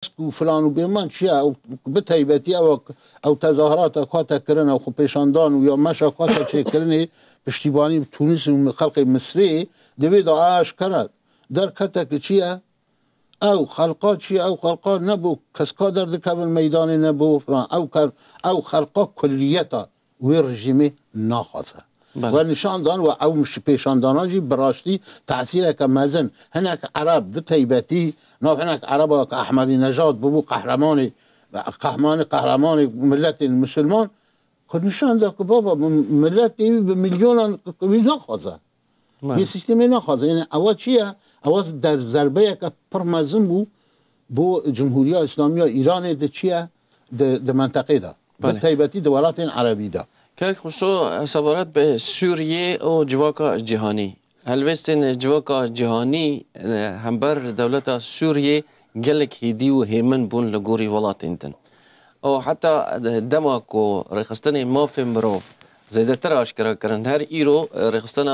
و فلان و بێمان چیە بە تایبەتی ئەوە ئەو تەظاهراتە خواتە کردنە خو پێشاندان و یا مەشە خواتە چێکردنێ پشتیبانی تونیس و خەڵقی مسری دەبێت ئاش کرد دەرکەتەکە چییە؟ ئەو خەلقا چی ئەو خەلقا نەبوو کەسکا دەردەکەون مەدانی نەبوو ئەو ئەو خەلقا کولیەتە وێ ڕژیمی ناخوازە. بله. و نشان دان و او دانان جی براشتی تاثیر که مزن هنک عرب به تیبتی نو هنک عرب که احمدی نژاد ببو قهرمان قهرمان قهرمان ملت مسلمان که نشان داد که بابا ملت به میلیون نخوازه بله. یه سیستمی نخوازه یعنی اوا چیه؟ اواز در ضربه که پر بود بو جمهوری اسلامی ایران ده چیه؟ ده منطقه ده بله. به طیبتی دولت عربی ده پیاک خوشو سبارت به سوریه و جواکا جهانی هلوستین جواکا جهانی همبر دولت سوریه گلک هیدی و هیمن بون لگوری ولاتین تن او حتی دما کو رخصتن مافی مرو زیده تر آشکرا کرن هر ایرو رخصتن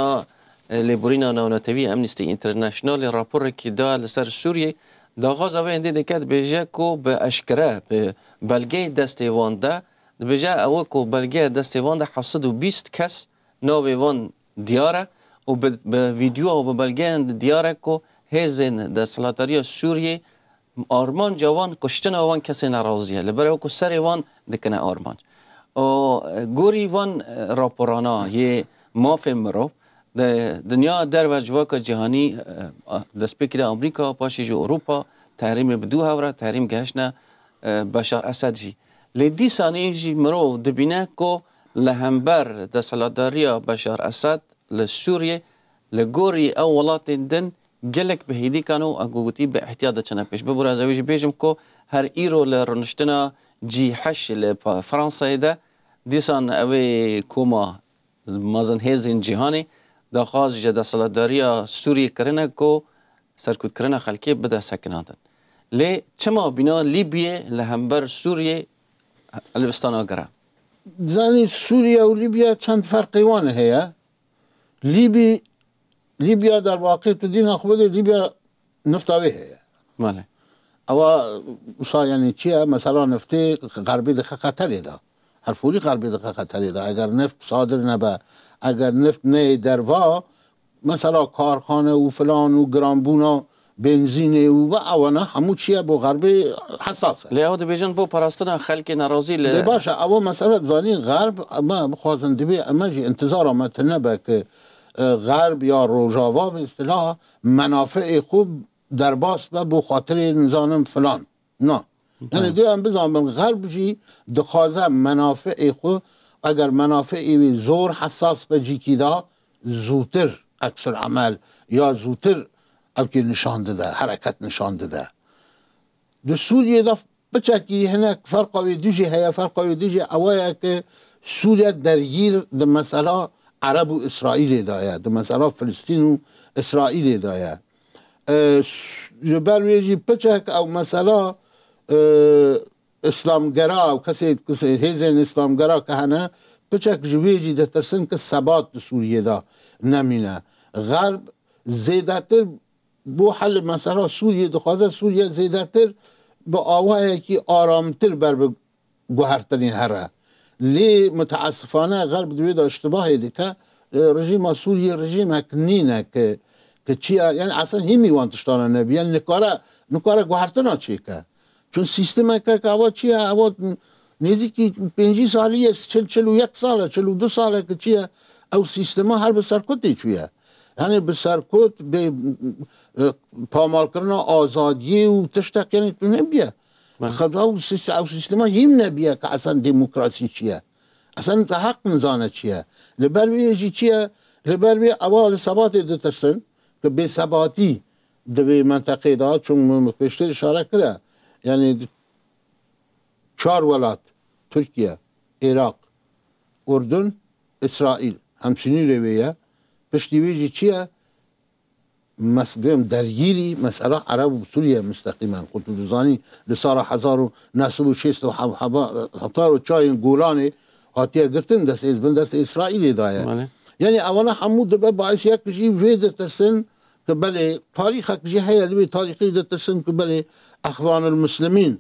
لیبورینا نونتوی امنیستی انترنشنال راپور کی دا لسر سوریه دا غاز اوه انده دکت بیجه کو به اشکرا به بلگه دستی وانده Dibêje ew ku belgeya destêvan de hefsed û bîst kes navê van diyar e û bi vîdyoa û bi belgeyan di diyar e ku hêzên desthilatariya Sûriyê armanca wan kuştina wan kesên neraziye li ber ew ku serê wan dikine armanc. gorî van raporana yê mafê mirov dinya derve civaka cihanî e, destpêkî de Amerîka paşê ji Ewropa terîmê bi du hewre terîm geşne Beşar Esed jî. لی دیسانی جی مرو دبینه کو لهمبر دسالداریا بشار اسد لسوریه لگوری او ولات دن گلک به هیدی کانو اگوگوتی به احتیاط چنه پیش ببر از ویج بیشم کو هر ایرو لرنشتنا جی حش ل فرانسا ده دیسان اوی کوما مازن هیزن جهانی دا خاص جه دسالداریا سوریه کرنه کو سرکوت کرنه خلکی بده سکناتن لی چما بنا لیبیه لهمبر سوریه عەلبستانەوە گەرا بزانیت و لیبیا فرقی فەرقیوانە هەیە لیبی لیبیا واقع تو دینا خودی لیبیا نفتاوی بله. او ئەوە یعنی چیه مثلا نفتی غربی دقیقا دا هەرفوری غربی دقیقا اگر اگر نفت سادر نبا اگر نفت در وا مثلا کارخانه و فلان و گرانبوونا او و همو چیه با غرب غرب لیه حساس لەوە با بۆ خلک نرازی ناڕازی ده باشه او مسئله زانی غرب اما جی انتظار انتظارم انتظارەمەتە که غرب یا به اصطلاح منافع خوب در باس و بو خاطر نظام فلان نه یعنی دی ئەم غرب غربجی دخوازه منافع خو اگر منافعی وی زور حساس کی جیکیدا زوتر اکثر عمل یا زوتر الكي نشان ده حركات نشان ده ده سوريا ده بچکی هنک فرق وی دیجی هیا فرق وی دیجی اوایا که سوریا درگیر د مسله عرب و اسرائیل دایه د مسله فلسطین و اسرائیل دایه جبر ویجی پچک او مسله اسلامگرا او کسی کسی هیزن اسلامگرا که هنه پچک جویجی ده ترسن که ثبات سوریه دا نمینه غرب زیدتر bu حل مسئله سوریه دخوازه سوریه زیده تر به آوه که آرامتر بر به گوهرتنی هره لی متاسفانه غرب دوید اشتباهی دی که رژیم سوریه رژیم هکنینه که که یعنی اصلا همی وانتشتانه نبی یعنی نکاره نکاره گوهرتنا چی که چون سیستم که که اوا چیه اوا نزیکی پنجی سالیه سالی چل یک ساله چلو دو ساله که چیه او سیستما هر به سرکتی چویه یعنی به سرکوت به پامال کردن آزادی و تشتک یعنی تو نبیه بله. خدا خب، و سیستما هیم نبیه که اصلا دموکراسی چیه اصلا حق نزانه چیه لبر بیجی چیه لبر اول ثبات دو ترسن که به ثباتی دو منطقه دا چون پیشتر اشاره کرده یعنی چهار ولات ترکیه عراق اردن اسرائیل همچنین رویه پشتیوێژی چییە؟ دوێم دەرگیری مەسەرە عرب و سووریە مستەقیمان قوت دوزانی لە ساە هزار و نسب و و چاین گۆرانێ هاتیە گرتن دەست ئێز بن دەست ئیسرائیلێدایە یعنی ئەوەنە هەموو دەبە باعسی یەکژی وێ دەتەسن کە بەێ تاریخەکژی هەیە لێ تاریخی دەتەسن کە بەێ ئەخوان المسلمین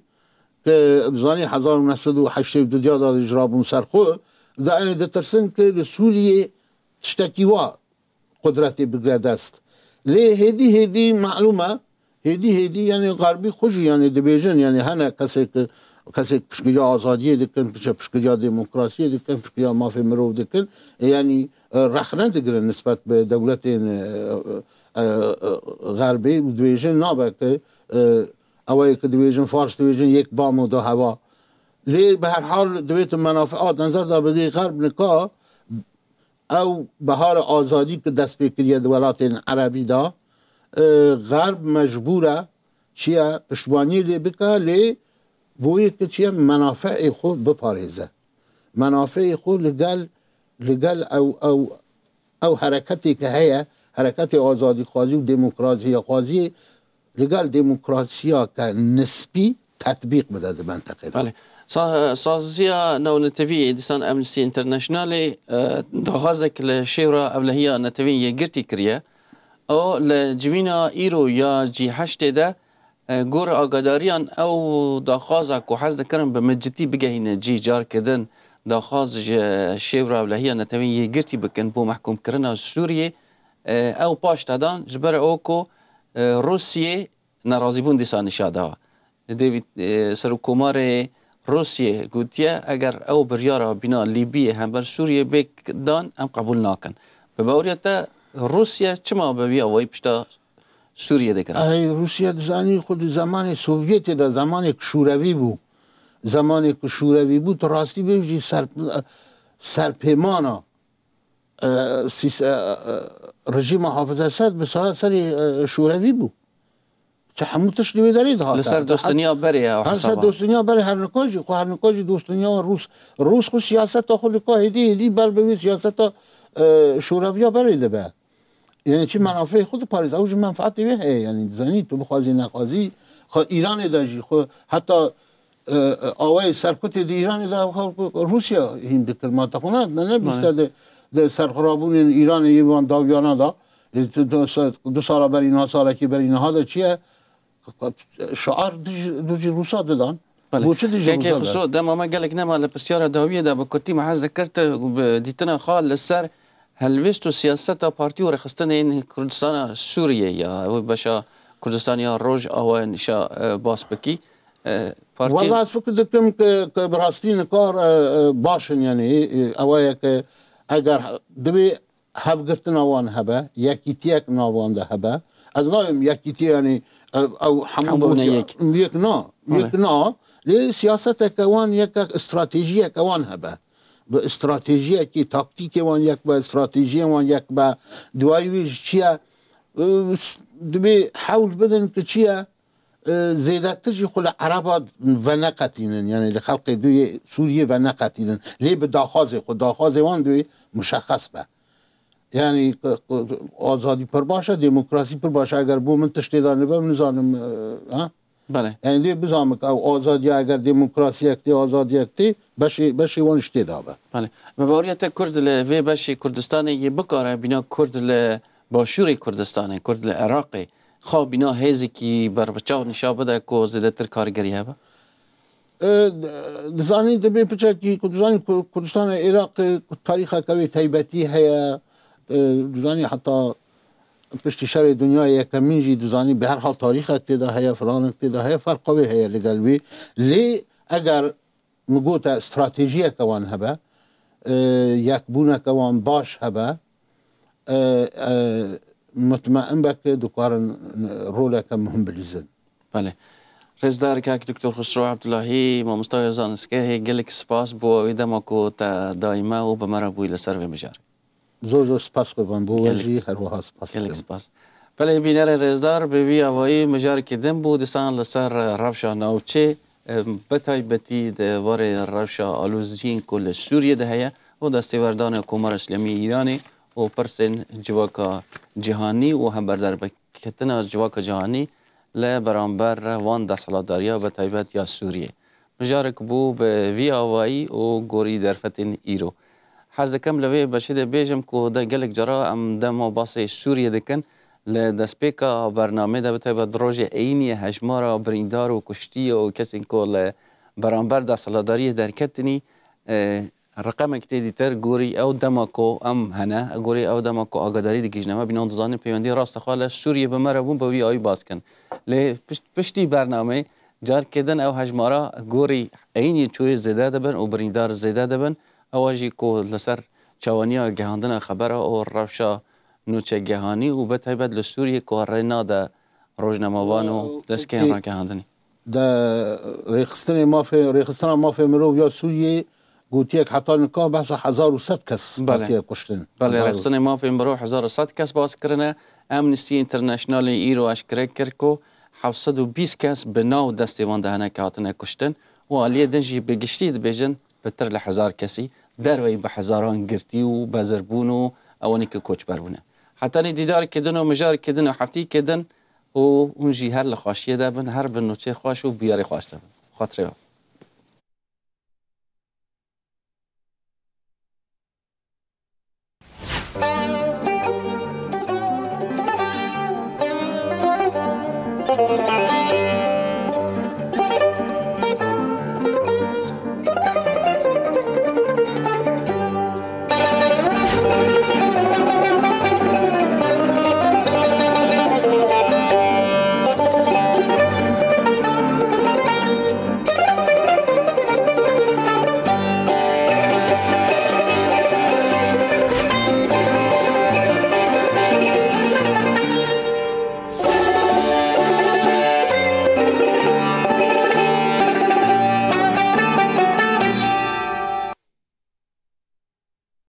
کە زانی 1970 دنیادا ژرابوون سەرخۆ دائێ دەتەسن کە لە سووریە شتێکی وا قدرت بگرد است لی هدی هدی معلومه هدی هدی یعنی غربی خوشی یعنی دبیجن یعنی هنه کسی که کسی پشکیا آزادی دکن پش پشکیا دموکراسی دکن پشکیا مافی مرو دکن یعنی رخنه دکن نسبت به دولت غربی دویژن نابه که اوایی که دویژن فارس دویژن یک بام و دو هوا لی به هر حال دویت منافعات نظر در غرب نکا او بهار آزادی که دست به کرید ولات عربی دا غرب مجبوره چیه پشتوانی لی بکه لی بوی که چیه منافع خود بپارزه منافع خود لگل لگل او او او حرکتی که هیه حرکت آزادی خواهی و دموکراسی خواهی لگل دموکراسی که نسبی تطبیق بده منطقه بله. صازية نو نتفية ديسان أمنستي انترناشنالي دهازك لشيرا أولهية نتفية قرتي كريا أو لجوينا إيرو يا جي هشتي ده گور آگاداریان او داخوازا کو حز دکرن به مجدی بگهینه جی جار کدن داخواز شیو راولهی نتوین یه گرتی بکن بو محکوم کرن از سوریه او پاش تدان جبر او کو روسیه نرازی بون دیسا نشاده ها دیوید سرکومار روسیه گوتیه اگر او را بنا لیبی هم بر سوریه بکدان هم قبول ناکن به باوریت روسیه چما به بیا وای پشتا سوریه دکرد ای روسیه زانی خود زمان سوویت در زمان شوروی بود زمان که شوروی بود راستی ببینید سر سرپیمانا رژیم حافظ اسد به سر شوروی بود چه همون تش دارید ها لسر دوستنیا بری هر لسر دوستنیا بری هر نکاجی خو هر نکاجی دوستنیا روس روس خو سیاست خو که هیدی هیدی بر به سیاست شوروی بریده به یعنی چی منافع خود پاریس اوج منفعت دیوه یعنی زنی تو بخوازی نخوازی خو ایران داجی خو حتی اوای سرکوت دی ایران دا روسیا هند کلمات خو نه نه بیسته بله. سر سرخرابون ایران یوان داویانه دا یعنی دو سال بر اینها که بر اینها دا چیه شعار دو جيروسا كان خصوصا دما ما قال لك نعم على بسيارة دهوية ده بكرتي ما ذكرت ديتنا خال لسر فيستو سياسة بارتي ورخصتنا إن كردستان سوريا يا باشا كردستان يا روج أو إن شاء آه، باس بكي آه، والله أتفكر دكم براستين كار آه، باشن يعني أوايا أجر دبي هب قفتنا وان هبه يكيتيك نوان ده هبه از نایم یکیتی یعنی او حمضون يك يك نو يك نو لسياسة كوان يك استراتيجية كوان هبه به استراتژی کی تاکتیک وان یک به استراتژی وان یک به دوای ویج چیه دبی حول بدن که چیه زیادتر جی خود عربا و نقتینن یعنی لخلق دوی سوریه و نقتینن لی به داخاز خود داخاز وان دوی مشخص به یعنی آزادی پر باشه دموکراسی پر باشه اگر بو من تشتی دانه به من زانم ها بله یعنی دی بزام که آزادی اگر دموکراسی اکتی آزادی اکتی بشی بشی وان شتی دا به بله مباریت کرد ل و بشی کردستان یه بکاره بنا کرد ل باشور کردستان کرد ل عراق خو بنا هزی کی بر بچاو نشا بده کو زده تر کارگری ها دزانی دبی پچکی کردستان کردستان عراق تاریخ کوي تایبتی هيا اه، دوزانی حتی پشت شر دنیای یکمین جی دوزانی به هر حال تاریخ اکتدا هیا فران اکتدا هیا فرق قوی هیا لگل بی لی اگر مگو تا استراتیجی کوان هبا اه، یک بون کوان باش هبا اه، مطمئن بک دوکارن رول رولك مهم بالزن بله رز دارك دکتر خسرو عبداللهی ما مستوی زانسكي هي جلك سباس بو ما ماكو تا دايما وبمرا بو الى سر بمجارك zor zor spas kurban bu veci her vaha spas. Gelek spas. Pele bînerên rêzdar bi vî avayî mijarkî din bû disan li ser rewşa navçe bi taybetî di warê rewşa alûziyên ku li Sûriyê de heye û destêwerdana Komara Îslamî Îranê û pirsên civaka cihanî û hemberderbeketina civaka cihanî li beramber wan desthilatdariya bi taybet ya Sûriyê. Mijarek bû bi vî avayî û gorî derfetên îro. حەزەکەم لەوێ بەشیدە بێژم کۆدە gelek جارا ئەم دەمەوە باسی سووریە دەکەن لە دەستپێکە بەرنمەدا بتە بە درۆژێ عینی هەژمارە بریندار و کوشتیە و کەسین کۆ لە بەرامبەردا سەلاداریە دەرکەتنی ڕقەمێک تێدیتر گۆری ئەو دەمەکۆ ئەم هەنە ئەگۆری ئەو دەمەکۆ ئاگداری دەگیژنەوە بینەوە دزانانی پەیوەندی ڕاستەخوا لە سووریە بمەرە بوون بەوی ئەوی باسکن لێ پشتی بەرنامەی جارکردن ئەو هەژمارە گۆری عینی چێ زێدا دەبن و بریندار زێدا دەبن او جی کو لسر چوانیا گهاندن خبر او رفشا نوچه گهانی و به تایبت لسوری کو رینا ده روزنامه‌وان و دستگاه را گهاندنی د ریخستن مافه ریخستن مافه مرو یا سوریه گوتیک حتی نکا بحث 1100 کس بله کشتن بله ریخستن مافه مرو 1100 کس باز کرنه امنستی انترنشنال ایرو اشکره کرد که 720 کس به ناو دستی وان دهنه که هاتنه کشتن و علیه دنجی بگشتی دبیجن پتر لحزار كسي دروي بحزاران قرتي حزاران گرتی و بەزربوون و ئەوەنی کە کۆچبەربوونە كدن دیدارکردن و مژارکردن و هەفتیکردن و اونژی هەر لە خوشیەدا بن هەر بن و بیاری خواشتە بن خاطرەوە